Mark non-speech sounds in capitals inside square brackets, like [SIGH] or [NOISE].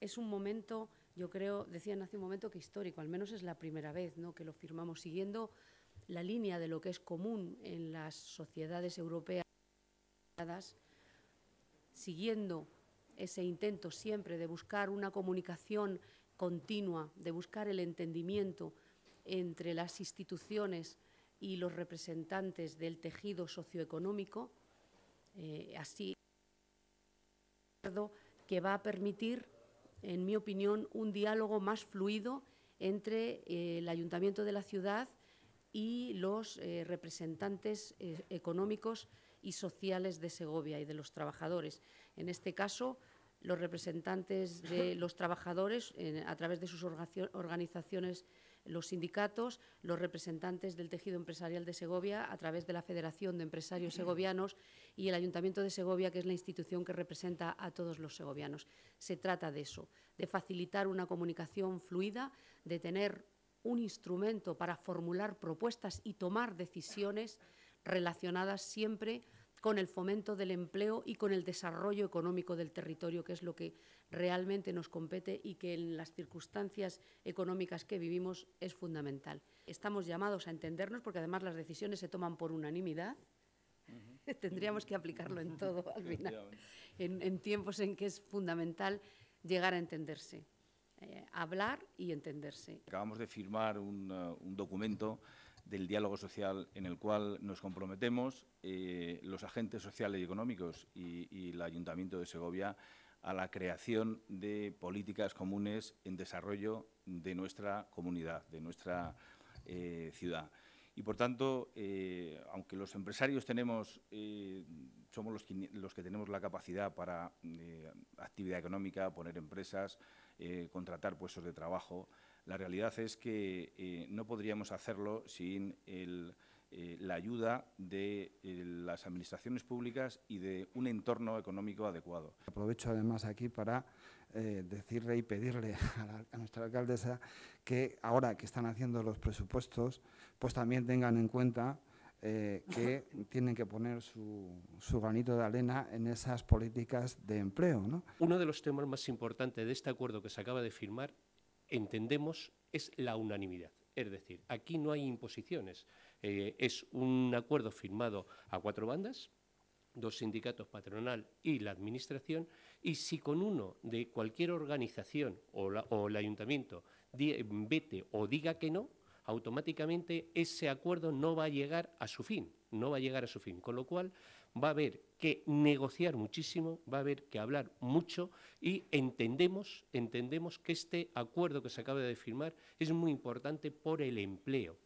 es un momento, yo creo, decían hace un momento que histórico, al menos es la primera vez ¿no? que lo firmamos siguiendo la línea de lo que es común en las sociedades europeas, siguiendo ese intento siempre de buscar una comunicación continua, de buscar el entendimiento entre las instituciones y los representantes del tejido socioeconómico, eh, así que va a permitir en mi opinión, un diálogo más fluido entre eh, el ayuntamiento de la ciudad y los eh, representantes eh, económicos y sociales de Segovia y de los trabajadores. En este caso, los representantes de los trabajadores, a través de sus organizaciones los sindicatos, los representantes del tejido empresarial de Segovia a través de la Federación de Empresarios Segovianos y el Ayuntamiento de Segovia, que es la institución que representa a todos los segovianos. Se trata de eso, de facilitar una comunicación fluida, de tener un instrumento para formular propuestas y tomar decisiones relacionadas siempre con el fomento del empleo y con el desarrollo económico del territorio, que es lo que realmente nos compete y que en las circunstancias económicas que vivimos es fundamental. Estamos llamados a entendernos porque además las decisiones se toman por unanimidad. [LAUGHS] Tendríamos que aplicarlo en todo al final, en, tiempos en que es fundamental llegar a entenderse, eh, hablar y entenderse. Acabamos de firmar un, eh, un documento del diálogo social en el cual nos comprometemos eh, los agentes sociales y económicos y, el Ayuntamiento de Segovia a la creación de políticas comunes en desarrollo de nuestra comunidad, de nuestra eh, ciudad. Y, por tanto, eh, aunque los empresarios tenemos, somos los que, tenemos la capacidad para actividad económica, poner empresas, contratar puestos de trabajo, la realidad es que eh, no podríamos hacerlo sin eh, la ayuda de eh, las administraciones públicas y de un entorno económico adecuado. Aprovecho además aquí para decirle y pedirle [LAUGHS] a, nuestra alcaldesa que ahora que están haciendo los presupuestos, pues también tengan en cuenta que [LAUGHS] tienen que poner su, su, granito de arena en esas políticas de empleo. Uno de los temas más importantes de este acuerdo que se acaba de firmar entendemos es la unanimidad. Es decir, aquí no hay imposiciones. Eh, es un acuerdo firmado a cuatro bandas, dos sindicatos patronal y la administración, y si con uno de cualquier organización o, el ayuntamiento vete o diga que no, automáticamente ese acuerdo no va a llegar a su fin, no va a llegar a su fin, con lo cual va a haber que negociar muchísimo, va a haber que hablar mucho y entendemos, entendemos que este acuerdo que se acaba de firmar es muy importante por el empleo.